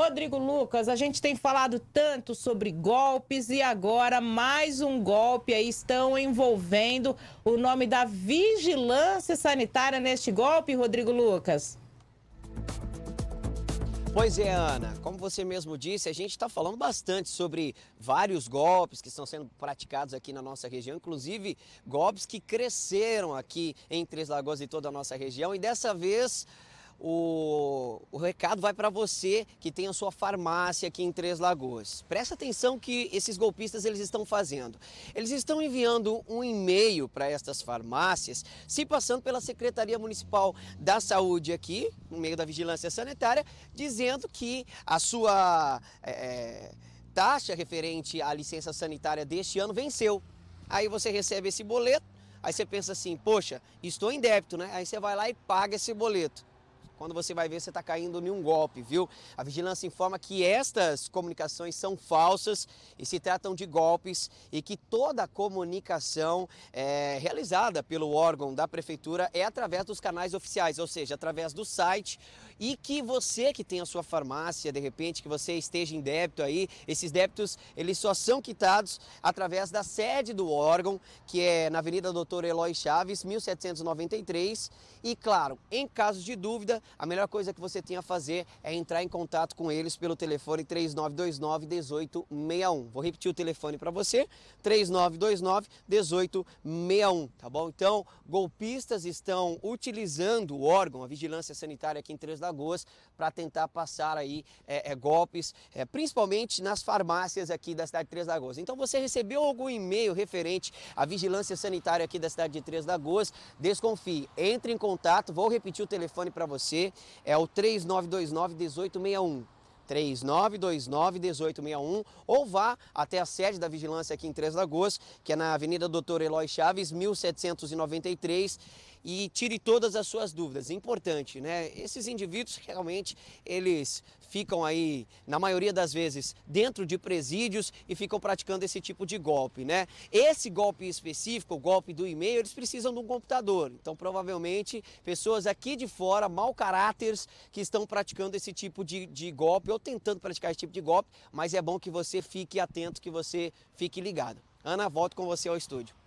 Rodrigo Lucas, a gente tem falado tanto sobre golpes e agora mais um golpe aí estão envolvendo o nome da vigilância sanitária neste golpe, Rodrigo Lucas. Pois é, Ana, como você mesmo disse, a gente está falando bastante sobre vários golpes que estão sendo praticados aqui na nossa região, inclusive golpes que cresceram aqui em Três Lagoas e toda a nossa região. E dessa vez o, o recado vai para você que tem a sua farmácia aqui em Três Lagoas. Presta atenção que esses golpistas eles estão fazendo. Eles estão enviando um e-mail para estas farmácias, se passando pela Secretaria Municipal da Saúde aqui, no meio da vigilância sanitária, dizendo que a sua é, é, taxa referente à licença sanitária deste ano venceu. Aí você recebe esse boleto, aí você pensa assim, poxa, estou em débito, né? Aí você vai lá e paga esse boleto. Quando você vai ver, você está caindo em um golpe, viu? A vigilância informa que estas comunicações são falsas e se tratam de golpes e que toda a comunicação é, realizada pelo órgão da prefeitura é através dos canais oficiais, ou seja, através do site e que você que tem a sua farmácia, de repente, que você esteja em débito aí, esses débitos eles só são quitados através da sede do órgão, que é na Avenida Doutor Eloy Chaves, 1793 e claro, em caso de dúvida, a melhor coisa que você tem a fazer é entrar em contato com eles pelo telefone 3929 1861. Vou repetir o telefone para você, 3929 1861, tá bom? Então, golpistas estão utilizando o órgão, a Vigilância Sanitária aqui em Três Lagoas, para tentar passar aí é, é, golpes, é, principalmente nas farmácias aqui da cidade de Três Lagoas. Então, você recebeu algum e-mail referente à Vigilância Sanitária aqui da cidade de Três Lagoas, desconfie, entre em contato, vou repetir o telefone para você, você é o 3929 1861. 3929-1861 ou vá até a sede da vigilância aqui em Três Lagoas, que é na Avenida Doutor Eloy Chaves, 1793 e tire todas as suas dúvidas. Importante, né? Esses indivíduos realmente eles ficam aí, na maioria das vezes, dentro de presídios e ficam praticando esse tipo de golpe, né? Esse golpe específico, o golpe do e-mail, eles precisam de um computador. Então, provavelmente, pessoas aqui de fora, mau caráteres, que estão praticando esse tipo de, de golpe ou tentando praticar esse tipo de golpe, mas é bom que você fique atento, que você fique ligado. Ana, volto com você ao estúdio.